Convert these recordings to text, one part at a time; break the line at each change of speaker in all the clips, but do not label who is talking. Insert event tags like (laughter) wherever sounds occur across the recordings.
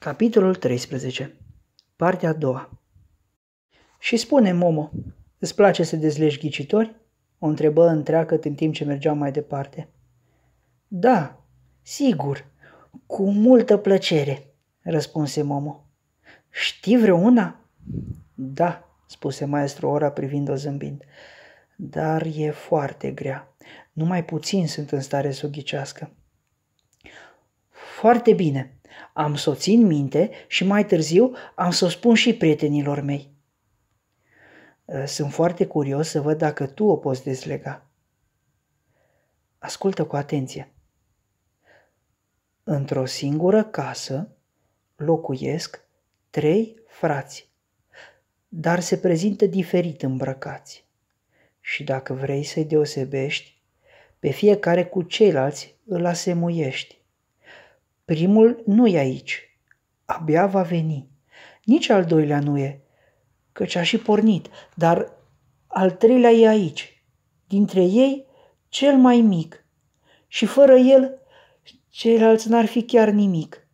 Capitolul 13. Partea a doua. Și spune, Momo, îți place să dezlegi ghicitori? O întrebă întreagă în timp ce mergeam mai departe. Da, sigur, cu multă plăcere, răspunse Momo. Știi vreuna? Da, spuse maestru Ora privind-o zâmbind. Dar e foarte grea. Numai puțin sunt în stare să o ghicească. Foarte bine, am să o țin minte și mai târziu am să o spun și prietenilor mei. Uh, sunt foarte curios să văd dacă tu o poți dezlega. Ascultă cu atenție. Într-o singură casă locuiesc trei frați, dar se prezintă diferit îmbrăcați. Și dacă vrei să-i deosebești, pe fiecare cu ceilalți îl asemuiești. Primul nu e aici. Abia va veni. Nici al doilea nu e, căci a și pornit, dar al treilea e aici. Dintre ei, cel mai mic. Și fără el, ceilalți n-ar fi chiar nimic.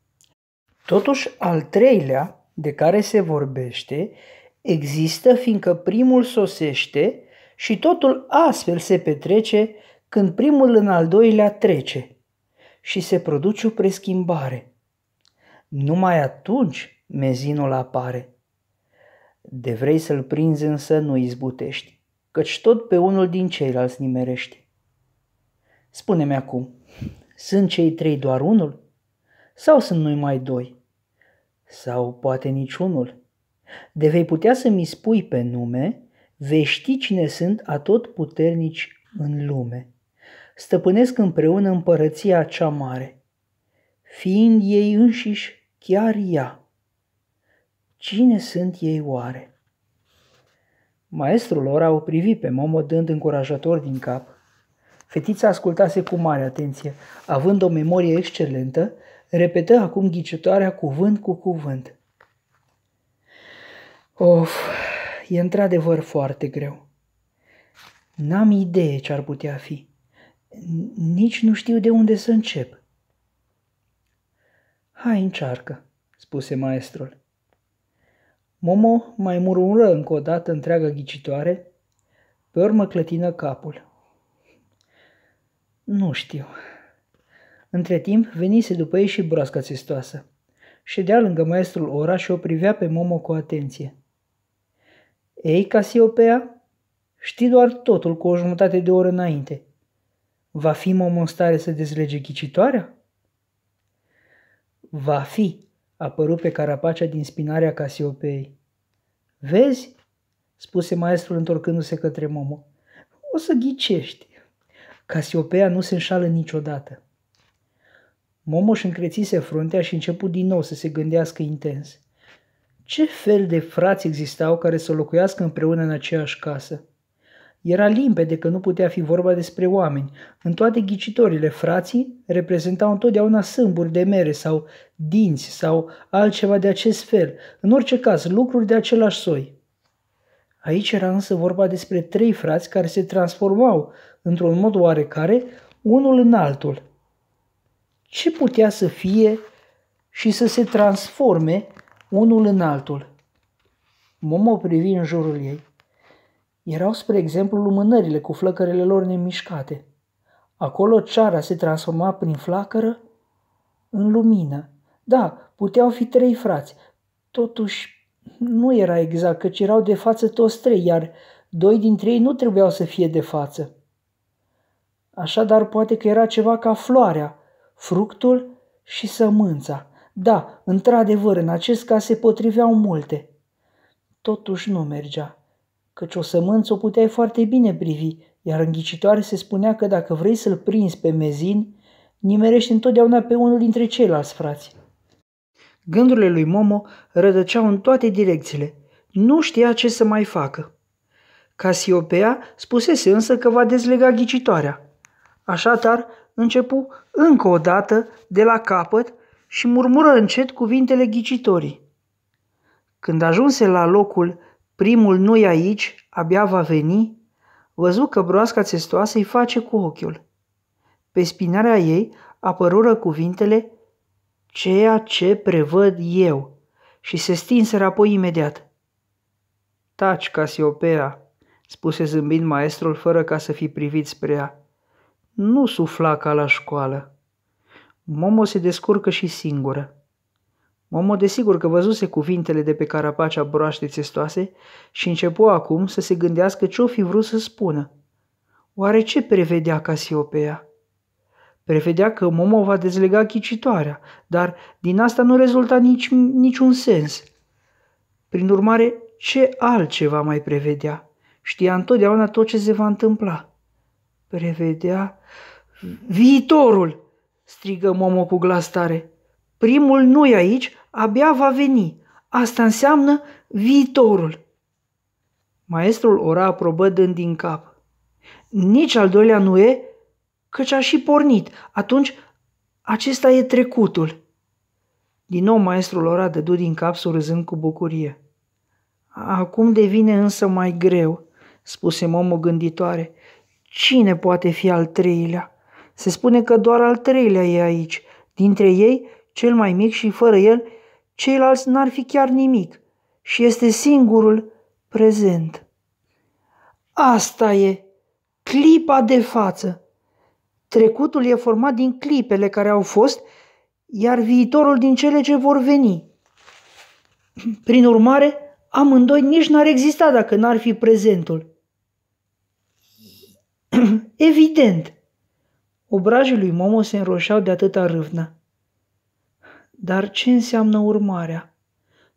Totuși, al treilea, de care se vorbește, există fiindcă primul sosește și totul astfel se petrece când primul în al doilea trece și se produce o preschimbare. Numai atunci mezinul apare. De vrei să-l prinzi însă nu izbutești, căci tot pe unul din ceilalți nimerești. Spune-mi acum, sunt cei trei doar unul? Sau sunt noi mai doi? Sau poate niciunul? De vei putea să mi spui pe nume, vei ști cine sunt atot puternici în lume stăpânesc împreună împărăția cea mare, fiind ei înșiși chiar ea. Cine sunt ei oare? Maestrul lor a o privit pe Momo dând încurajator din cap. Fetița ascultase cu mare atenție, având o memorie excelentă, repetă acum ghicitoarea cuvânt cu cuvânt. Of, e într-adevăr foarte greu. N-am idee ce ar putea fi. Nici nu știu de unde să încep. Hai, încearcă, spuse maestrul. Momo mai murmură încă o dată întreaga ghicitoare, pe urmă clătină capul. Nu știu. Între timp venise după ei și broasca țestoasă. Ședea lângă maestrul ora și o privea pe Momo cu atenție. Ei, Casiopea, știi doar totul cu o jumătate de oră înainte. Va fi Momo în stare să dezlege ghicitoarea? Va fi, apărut pe carapacea din spinarea Casiopei. Vezi, spuse maestrul întorcându-se către Momo, o să ghicești. Casiopeia nu se înșală niciodată. Momo își încrețise fruntea și început din nou să se gândească intens. Ce fel de frați existau care să locuiască împreună în aceeași casă? Era limpede că nu putea fi vorba despre oameni. În toate ghicitorile, frații reprezentau întotdeauna sâmburi de mere sau dinți sau altceva de acest fel, în orice caz lucruri de același soi. Aici era însă vorba despre trei frați care se transformau, într-un mod oarecare, unul în altul. Ce putea să fie și să se transforme unul în altul? Momo privi în jurul ei. Erau, spre exemplu, lumânările cu flăcărele lor nemișcate. Acolo ceara se transforma prin flacără în lumină. Da, puteau fi trei frați. Totuși, nu era exact, căci erau de față toți trei, iar doi dintre ei nu trebuiau să fie de față. Așadar, poate că era ceva ca floarea, fructul și sămânța. Da, într-adevăr, în acest caz se potriveau multe. Totuși nu mergea căci o sămânță o puteai foarte bine privi, iar ghicitoare se spunea că dacă vrei să-l prinzi pe mezin, nimerești întotdeauna pe unul dintre ceilalți frați. Gândurile lui Momo rădăceau în toate direcțiile. Nu știa ce să mai facă. Casiopea spusese însă că va dezlega ghicitoarea. Așadar, începu încă o dată de la capăt și murmură încet cuvintele ghicitorii. Când ajunse la locul primul nu-i aici, abia va veni, văzu că broasca țestoasă îi face cu ochiul. Pe spinarea ei apărură cuvintele ceea ce prevăd eu și se stinseră apoi imediat. Taci, Casiopea, spuse zâmbind maestrul fără ca să fi privit spre ea. Nu sufla ca la școală. Momo se descurcă și singură. Momo desigur că văzuse cuvintele de pe carapacea broaște țestoase și începu acum să se gândească ce-o fi vrut să spună. Oare ce prevedea Casiopea? Prevedea că Momo va dezlega chicitoarea, dar din asta nu rezulta nici, niciun sens. Prin urmare, ce altceva mai prevedea? Știa întotdeauna tot ce se va întâmpla. Prevedea viitorul, strigă Momo cu glas tare. Primul nu e aici, abia va veni. Asta înseamnă viitorul. Maestrul ora aprobă dând din cap. Nici al doilea nu e, căci a și pornit. Atunci acesta e trecutul. Din nou maestrul ora dădu din cap surâzând cu bucurie. Acum devine însă mai greu, spuse Momo gânditoare. Cine poate fi al treilea? Se spune că doar al treilea e aici. Dintre ei, cel mai mic și fără el ceilalți n-ar fi chiar nimic și este singurul prezent. Asta e clipa de față. Trecutul e format din clipele care au fost, iar viitorul din cele ce vor veni. Prin urmare, amândoi nici n-ar exista dacă n-ar fi prezentul. (clears throat) Evident! Obrajii lui Momo se înroșeau de atâta râvnă. Dar ce înseamnă urmarea?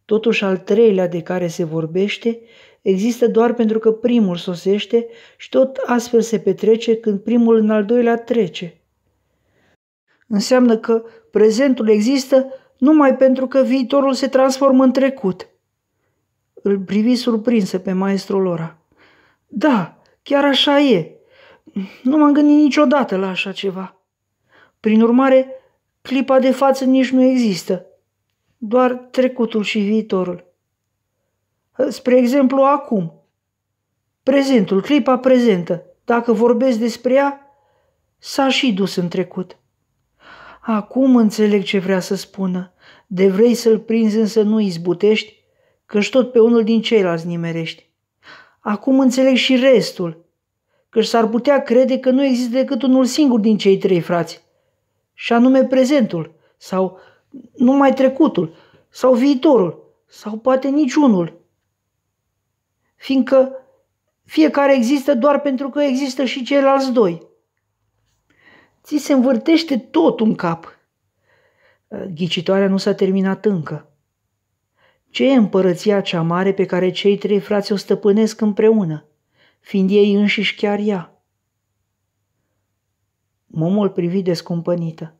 Totuși al treilea de care se vorbește există doar pentru că primul sosește și tot astfel se petrece când primul în al doilea trece. Înseamnă că prezentul există numai pentru că viitorul se transformă în trecut. Îl privi surprinsă pe maestrul Lora. Da, chiar așa e. Nu m-am gândit niciodată la așa ceva. Prin urmare, Clipa de față nici nu există, doar trecutul și viitorul. Spre exemplu, acum. Prezentul, clipa prezentă, dacă vorbesc despre ea, s-a și dus în trecut. Acum înțeleg ce vrea să spună. De vrei să-l prinzi însă nu izbutești, și tot pe unul din ceilalți nimerești. Acum înțeleg și restul, că s-ar putea crede că nu există decât unul singur din cei trei frați și anume prezentul sau numai trecutul sau viitorul sau poate niciunul. Fiindcă fiecare există doar pentru că există și ceilalți doi. Ți se învârtește tot un cap. Ghicitoarea nu s-a terminat încă. Ce e împărăția cea mare pe care cei trei frați o stăpânesc împreună, fiind ei înșiși chiar ea? Momul privi descumpănită.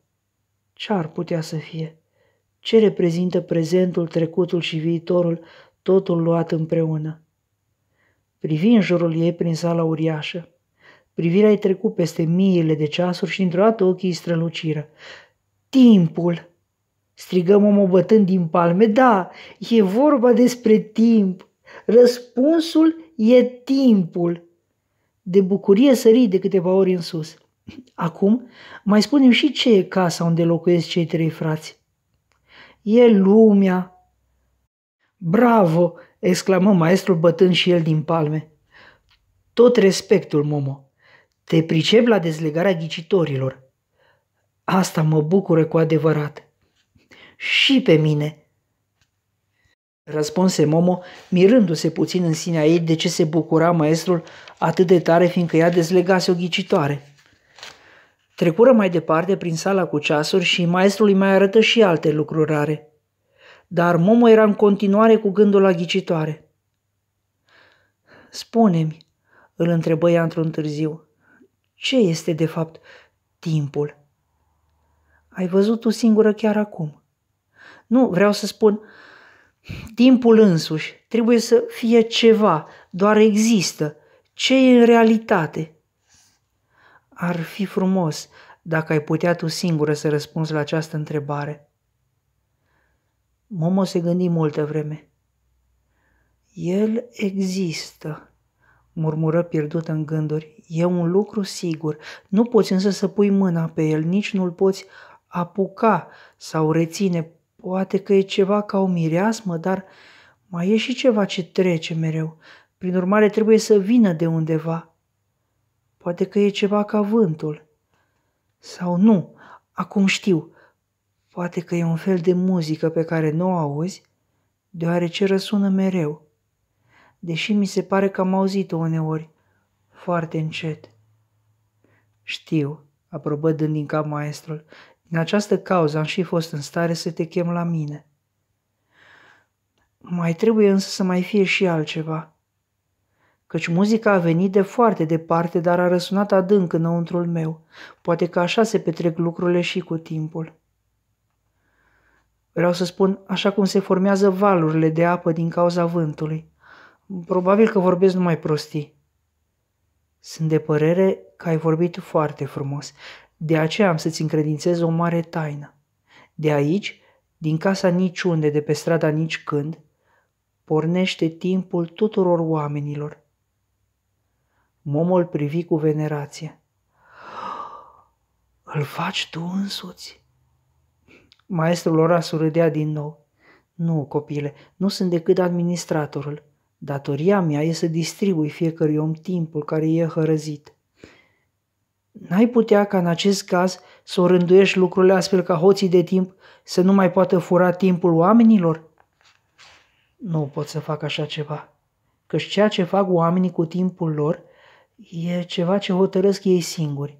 Ce ar putea să fie? Ce reprezintă prezentul, trecutul și viitorul, totul luat împreună? Privi în jurul ei prin sala uriașă. Privirea îi trecut peste miile de ceasuri și într-o dată ochii străluciră. Timpul! Strigăm omul bătând din palme. Da, e vorba despre timp. Răspunsul e timpul. De bucurie sări de câteva ori în sus – Acum, mai spunem și ce e casa unde locuiesc cei trei frați. E lumea. Bravo! exclamă maestrul bătând și el din palme. Tot respectul, Momo. Te pricep la dezlegarea ghicitorilor. Asta mă bucură cu adevărat. Și pe mine, răspunse Momo, mirându-se puțin în sinea ei de ce se bucura maestrul atât de tare, fiindcă ea dezlegase o ghicitoare. Trecură mai departe prin sala cu ceasuri și maestrul îi mai arătă și alte lucruri rare. Dar Momo era în continuare cu gândul la ghicitoare. Spune-mi, îl întrebă ea într-un târziu, ce este de fapt timpul? Ai văzut tu singură chiar acum. Nu, vreau să spun, timpul însuși trebuie să fie ceva, doar există, ce e în realitate – ar fi frumos dacă ai putea tu singură să răspunzi la această întrebare. Momo se gândi multă vreme. El există, murmură pierdut în gânduri. E un lucru sigur. Nu poți însă să pui mâna pe el, nici nu-l poți apuca sau reține. Poate că e ceva ca o mireasmă, dar mai e și ceva ce trece mereu. Prin urmare, trebuie să vină de undeva. Poate că e ceva ca vântul. Sau nu, acum știu. Poate că e un fel de muzică pe care nu o auzi, deoarece răsună mereu. Deși mi se pare că am auzit-o uneori, foarte încet. Știu, aprobă dând din cap maestrul, din această cauză am și fost în stare să te chem la mine. Mai trebuie însă să mai fie și altceva căci muzica a venit de foarte departe, dar a răsunat adânc înăuntrul meu. Poate că așa se petrec lucrurile și cu timpul. Vreau să spun așa cum se formează valurile de apă din cauza vântului. Probabil că vorbesc numai prostii. Sunt de părere că ai vorbit foarte frumos. De aceea am să-ți încredințez o mare taină. De aici, din casa niciunde, de pe strada nici când, pornește timpul tuturor oamenilor – Momul privi cu venerație. Îl faci tu însuți? Maestrul ora surâdea din nou. Nu, copile, nu sunt decât administratorul. Datoria mea e să distribui fiecărui om timpul care e hărăzit. N-ai putea ca în acest caz să o rânduiești lucrurile astfel ca hoții de timp să nu mai poată fura timpul oamenilor? Nu pot să fac așa ceva, căci ceea ce fac oamenii cu timpul lor E ceva ce hotărăsc ei singuri.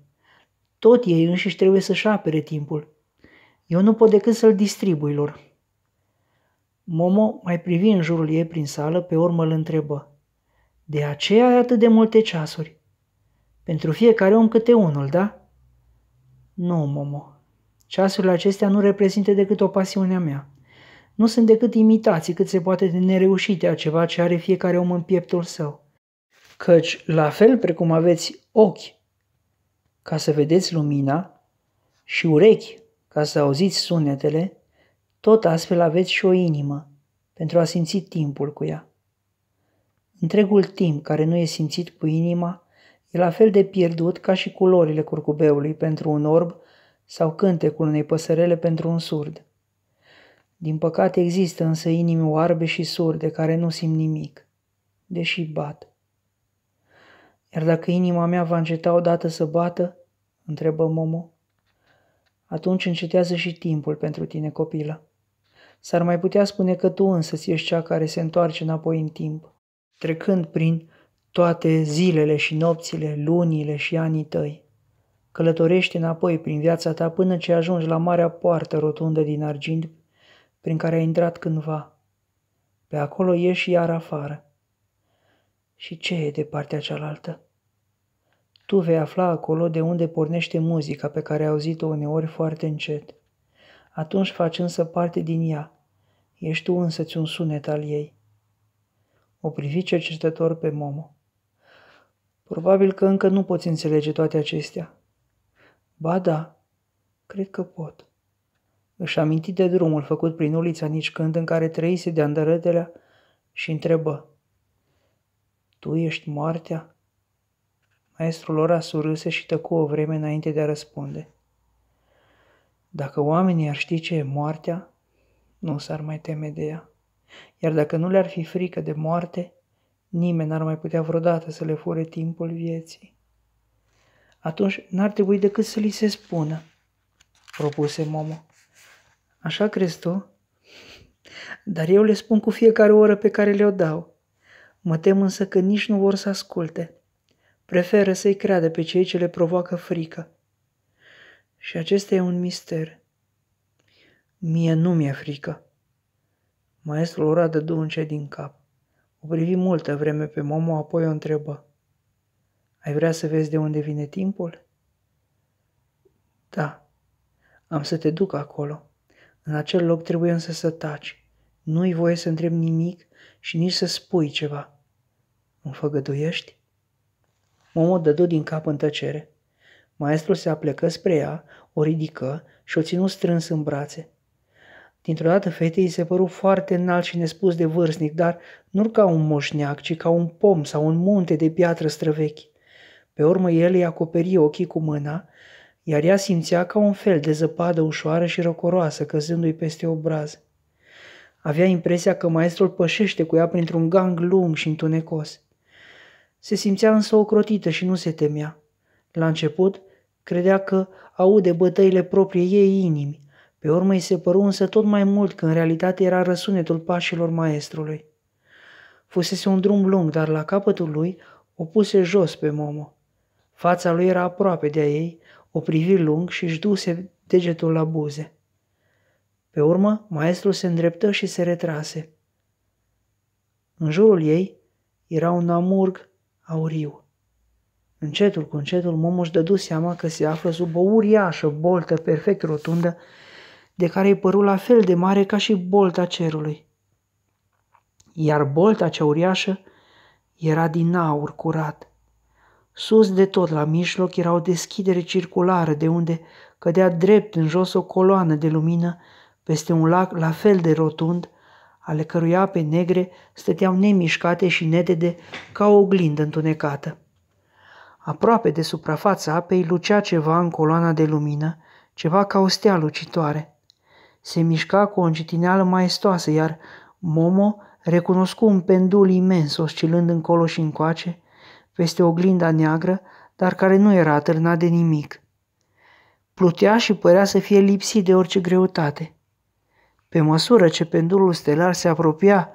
Tot ei înșiși trebuie să-și apere timpul. Eu nu pot decât să-l distribui lor. Momo mai privi în jurul ei prin sală, pe urmă îl întrebă. De aceea ai atât de multe ceasuri. Pentru fiecare om câte unul, da? Nu, Momo. Ceasurile acestea nu reprezintă decât o pasiune a mea. Nu sunt decât imitații cât se poate de nereușite a ceva ce are fiecare om în pieptul său căci la fel precum aveți ochi ca să vedeți lumina și urechi ca să auziți sunetele, tot astfel aveți și o inimă pentru a simți timpul cu ea. Întregul timp care nu e simțit cu inima e la fel de pierdut ca și culorile curcubeului pentru un orb sau cântecul unei păsărele pentru un surd. Din păcate există însă inimi oarbe și surde care nu simt nimic, deși bat. Iar dacă inima mea va înceta odată să bată, întrebă Momo, atunci încetează și timpul pentru tine, copilă. S-ar mai putea spune că tu însă ești cea care se întoarce înapoi în timp, trecând prin toate zilele și nopțile, lunile și anii tăi. Călătorești înapoi prin viața ta până ce ajungi la marea poartă rotundă din argint prin care ai intrat cândva. Pe acolo ieși iar afară și ce e de partea cealaltă? Tu vei afla acolo de unde pornește muzica pe care ai auzit-o uneori foarte încet. Atunci faci însă parte din ea. Ești tu însă un sunet al ei. O privi cercetător pe Momo. Probabil că încă nu poți înțelege toate acestea. Ba da, cred că pot. Își aminti de drumul făcut prin ulița nici când în care trăise de-a și întrebă. Tu ești moartea?" Maestrul lor a surâse și tăcu o vreme înainte de a răspunde. Dacă oamenii ar ști ce e moartea, nu s-ar mai teme de ea. Iar dacă nu le-ar fi frică de moarte, nimeni n-ar mai putea vreodată să le fure timpul vieții. Atunci n-ar trebui decât să li se spună, propuse Momo. Așa crezi tu? Dar eu le spun cu fiecare oră pe care le-o dau. Mă tem însă că nici nu vor să asculte. Preferă să-i creadă pe cei ce le provoacă frică. Și acesta e un mister. Mie nu mi-e frică. Maestrul o radă dulce din cap. O privi multă vreme pe Momo, apoi o întrebă. Ai vrea să vezi de unde vine timpul? Da. Am să te duc acolo. În acel loc trebuie însă să taci. Nu-i voie să întreb nimic și nici să spui ceva. Îmi făgăduiești? Momo dădu din cap în tăcere. Maestrul se aplecă spre ea, o ridică și o ținu strâns în brațe. Dintr-o dată fetei se păru foarte înalt și nespus de vârstnic, dar nu ca un moșneac, ci ca un pom sau un munte de piatră străvechi. Pe urmă el îi acoperi ochii cu mâna, iar ea simțea ca un fel de zăpadă ușoară și răcoroasă căzându-i peste obraz. Avea impresia că maestrul pășește cu ea printr-un gang lung și întunecos. Se simțea însă ocrotită și nu se temea. La început, credea că aude bătăile propriei ei inimi. Pe urmă îi se păru însă tot mai mult că în realitate era răsunetul pașilor maestrului. Fusese un drum lung, dar la capătul lui o puse jos pe Momo. Fața lui era aproape de a ei, o privi lung și își duse degetul la buze. Pe urmă, maestrul se îndreptă și se retrase. În jurul ei era un amurg auriu. Încetul cu încetul, Momo își dădu seama că se află sub o uriașă boltă perfect rotundă, de care îi păru la fel de mare ca și bolta cerului. Iar bolta cea uriașă era din aur curat. Sus de tot la mijloc era o deschidere circulară de unde cădea drept în jos o coloană de lumină peste un lac la fel de rotund, ale cărui ape negre stăteau nemișcate și netede ca o oglindă întunecată. Aproape de suprafața apei lucea ceva în coloana de lumină, ceva ca o stea lucitoare. Se mișca cu o încetineală maestoasă, iar Momo recunoscu un pendul imens oscilând încolo și încoace, peste oglinda neagră, dar care nu era atârnat de nimic. Plutea și părea să fie lipsit de orice greutate – pe măsură ce pendulul stelar se apropia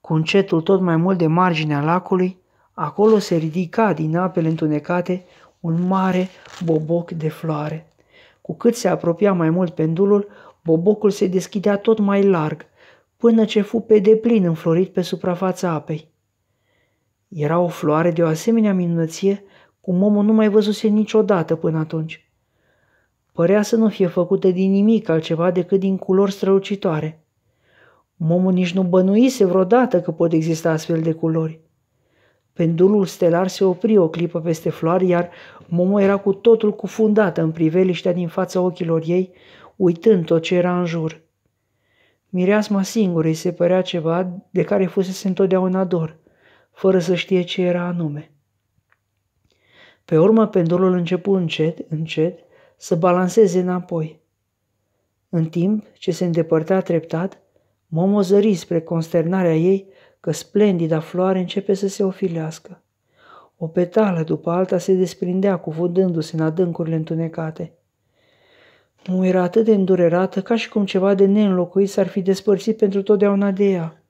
cu încetul tot mai mult de marginea lacului, acolo se ridica din apele întunecate un mare boboc de floare. Cu cât se apropia mai mult pendulul, bobocul se deschidea tot mai larg, până ce fu pe deplin înflorit pe suprafața apei. Era o floare de o asemenea minunăție cum omul nu mai văzuse niciodată până atunci părea să nu fie făcută din nimic altceva decât din culori strălucitoare. Momul nici nu bănuise vreodată că pot exista astfel de culori. Pendulul stelar se opri o clipă peste floare, iar Momo era cu totul cufundată în priveliștea din fața ochilor ei, uitând tot ce era în jur. Mireasma singură îi se părea ceva de care fusese întotdeauna dor, fără să știe ce era anume. Pe urmă, pendulul începu încet, încet, să balanseze înapoi. În timp ce se îndepărta treptat, Momo zări spre consternarea ei că splendida floare începe să se ofilească. O petală după alta se desprindea cuvântându-se în adâncurile întunecate. Mu era atât de îndurerată ca și cum ceva de neînlocuit s-ar fi despărțit pentru totdeauna de ea.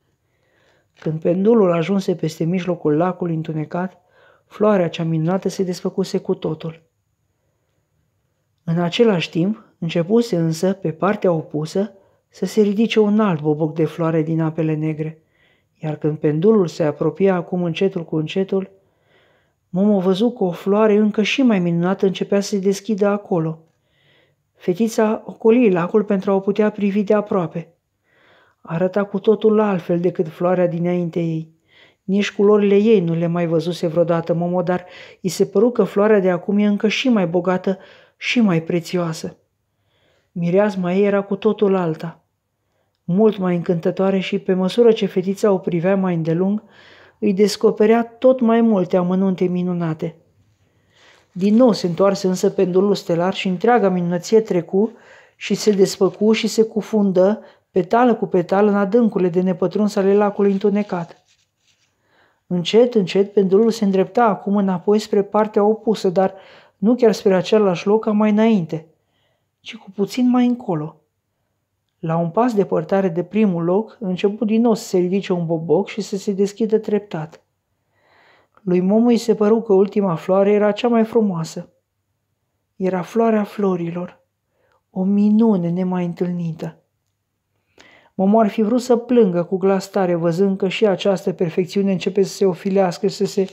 Când pendulul ajunse peste mijlocul lacului întunecat, floarea cea minunată se desfăcuse cu totul. În același timp, începuse însă, pe partea opusă, să se ridice un alt boboc de floare din apele negre, iar când pendulul se apropia acum încetul cu încetul, Momo văzu că o floare încă și mai minunată începea să se deschidă acolo. Fetița ocoli lacul pentru a o putea privi de aproape. Arăta cu totul altfel decât floarea dinainte ei. Nici culorile ei nu le mai văzuse vreodată Momo, dar îi se păru că floarea de acum e încă și mai bogată și mai prețioasă. Mireasma ei era cu totul alta, mult mai încântătoare și pe măsură ce fetița o privea mai îndelung, îi descoperea tot mai multe amănunte minunate. Din nou se întoarse însă pendulul stelar și întreaga minunăție trecu și se desfăcu și se cufundă petală cu petală în adâncurile de nepătruns ale lacului întunecat. Încet, încet, pendulul se îndrepta acum înapoi spre partea opusă, dar nu chiar spre același loc ca mai înainte, ci cu puțin mai încolo. La un pas depărtare de primul loc, început din nou să se ridice un boboc și să se deschidă treptat. Lui Momo îi se păru că ultima floare era cea mai frumoasă. Era floarea florilor, o minune nemai întâlnită. Momo ar fi vrut să plângă cu glas tare, văzând că și această perfecțiune începe să se ofilească, să se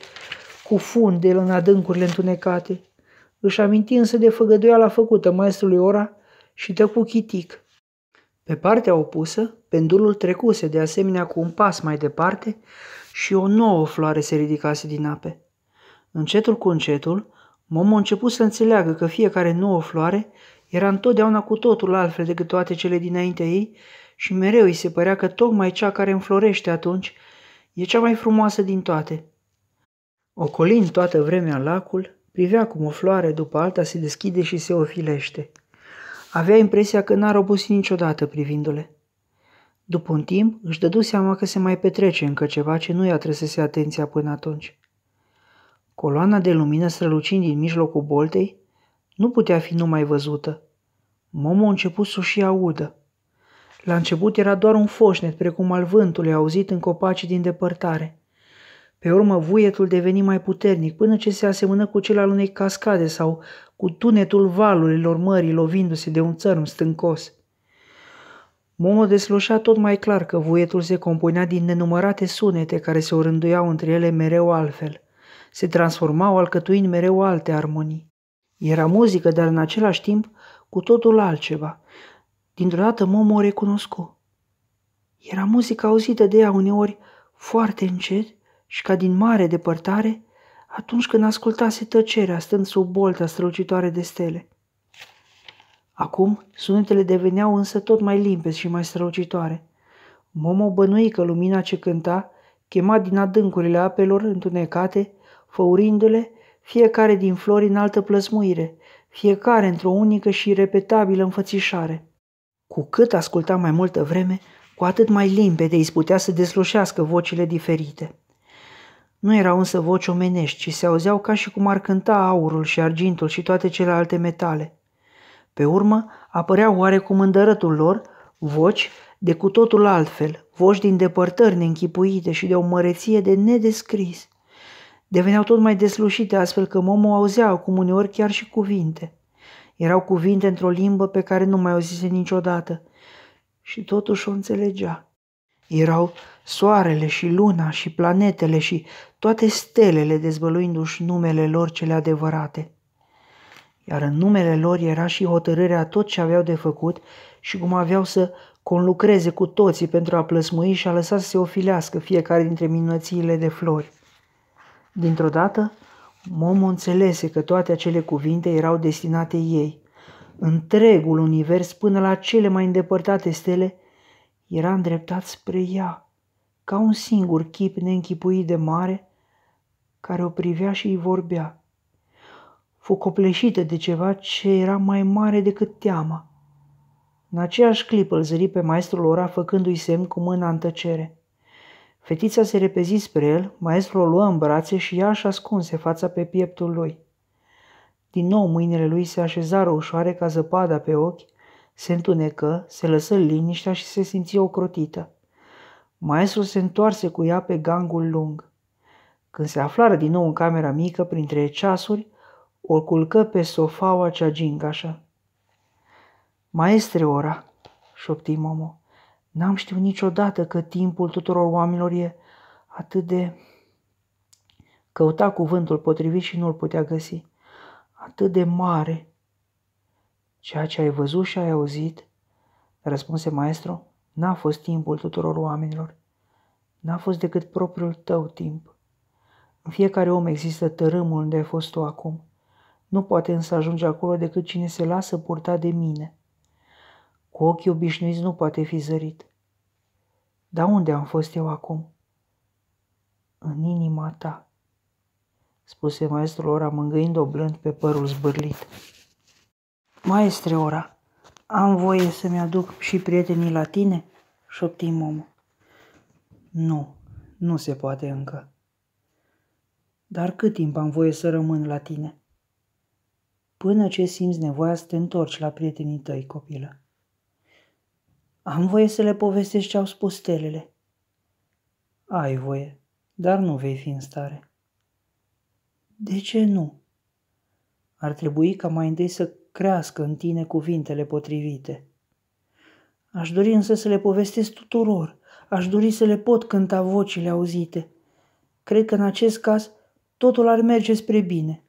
cufunde în adâncurile întunecate. Își aminti însă de făgăduiala făcută maestrului Ora și tăcu chitic. Pe partea opusă, pendulul trecuse de asemenea cu un pas mai departe și o nouă floare se ridicase din ape. Încetul cu încetul, Momo început să înțeleagă că fiecare nouă floare era întotdeauna cu totul altfel decât toate cele dinainte ei și mereu îi se părea că tocmai cea care înflorește atunci e cea mai frumoasă din toate. Ocolind toată vremea lacul, Privea cum o floare după alta se deschide și se ofilește. Avea impresia că n-ar obosi niciodată privindu-le. După un timp, își dădu seama că se mai petrece încă ceva ce nu i-a trăsese atenția până atunci. Coloana de lumină strălucind din mijlocul boltei nu putea fi numai văzută. Momo a început să și audă. La început era doar un foșnet, precum al vântului auzit în copaci din depărtare. Pe urmă, vuietul deveni mai puternic, până ce se asemănă cu cel al unei cascade sau cu tunetul valurilor mării lovindu-se de un țărm stâncos. Momo deslușea tot mai clar că vuietul se compunea din nenumărate sunete care se orânduiau între ele mereu altfel. Se transformau alcătuind mereu alte armonii. Era muzică, dar în același timp cu totul altceva. Dintr-o dată Momo o recunoscu. Era muzică auzită de ea uneori foarte încet, și ca din mare depărtare, atunci când ascultase tăcerea stând sub bolta strălucitoare de stele. Acum sunetele deveneau însă tot mai limpezi și mai strălucitoare. Momo bănui că lumina ce cânta, chema din adâncurile apelor întunecate, făurindu-le fiecare din flori în altă plăsmuire, fiecare într-o unică și repetabilă înfățișare. Cu cât asculta mai multă vreme, cu atât mai limpede îi putea să deslușească vocile diferite. Nu erau însă voci omenești, ci se auzeau ca și cum ar cânta aurul și argintul și toate celelalte metale. Pe urmă apăreau oarecum dărătul lor voci de cu totul altfel, voci din depărtări neînchipuite și de o măreție de nedescris. Deveneau tot mai deslușite astfel că Momo auzea acum uneori chiar și cuvinte. Erau cuvinte într-o limbă pe care nu mai auzise niciodată și totuși o înțelegea. Erau soarele și luna și planetele și toate stelele dezvăluindu-și numele lor cele adevărate. Iar în numele lor era și hotărârea tot ce aveau de făcut și cum aveau să conlucreze cu toții pentru a plăsmui și a lăsa să se ofilească fiecare dintre minunățiile de flori. Dintr-o dată, Momo înțelese că toate acele cuvinte erau destinate ei. Întregul univers, până la cele mai îndepărtate stele, era îndreptat spre ea ca un singur chip neînchipuit de mare, care o privea și îi vorbea. Fu copleșită de ceva ce era mai mare decât teama. În aceeași clipă îl zări pe maestrul ora făcându-i semn cu mâna în tăcere. Fetița se repezi spre el, maestrul o luă în brațe și ea și ascunse fața pe pieptul lui. Din nou mâinile lui se așezară ușoare ca zăpada pe ochi, se întunecă, se lăsă liniștea și se simție ocrotită. Maestrul se întoarse cu ea pe gangul lung. Când se aflară din nou în camera mică, printre ceasuri, o culcă pe sofaua cea gingașă. Maestre ora, șopti Momo, n-am știut niciodată că timpul tuturor oamenilor e atât de... Căuta cuvântul potrivit și nu-l putea găsi. Atât de mare. Ceea ce ai văzut și ai auzit, răspunse maestru, N-a fost timpul tuturor oamenilor. N-a fost decât propriul tău timp. În fiecare om există tărâmul unde ai fost tu acum. Nu poate însă ajunge acolo decât cine se lasă purta de mine. Cu ochii obișnuiți nu poate fi zărit. Dar unde am fost eu acum? În inima ta, spuse maestrul Ora mângâind-o blând pe părul zbârlit. Maestre Ora, am voie să-mi aduc și prietenii la tine? șopti Momo. Nu, nu se poate încă. Dar cât timp am voie să rămân la tine? Până ce simți nevoia să te întorci la prietenii tăi, copilă. Am voie să le povestești ce au spus stelele. Ai voie, dar nu vei fi în stare. De ce nu? Ar trebui ca mai întâi să crească în tine cuvintele potrivite. Aș dori însă să le povestesc tuturor, aș dori să le pot cânta vocile auzite. Cred că în acest caz totul ar merge spre bine.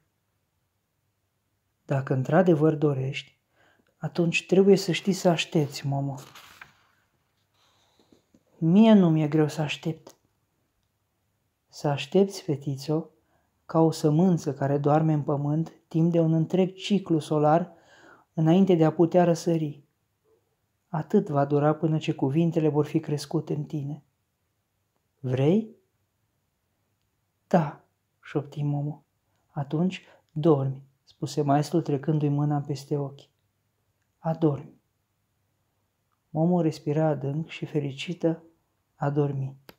Dacă într-adevăr dorești, atunci trebuie să știi să aștepți, mamă. Mie nu mi-e greu să aștept. Să aștepți, fetițo, ca o sămânță care doarme în pământ timp de un întreg ciclu solar înainte de a putea răsări. Atât va dura până ce cuvintele vor fi crescute în tine. Vrei? Da, șopti Momo. Atunci dormi, spuse maestrul trecându-i mâna peste ochi. Adormi. Momo respira adânc și fericită a dormit.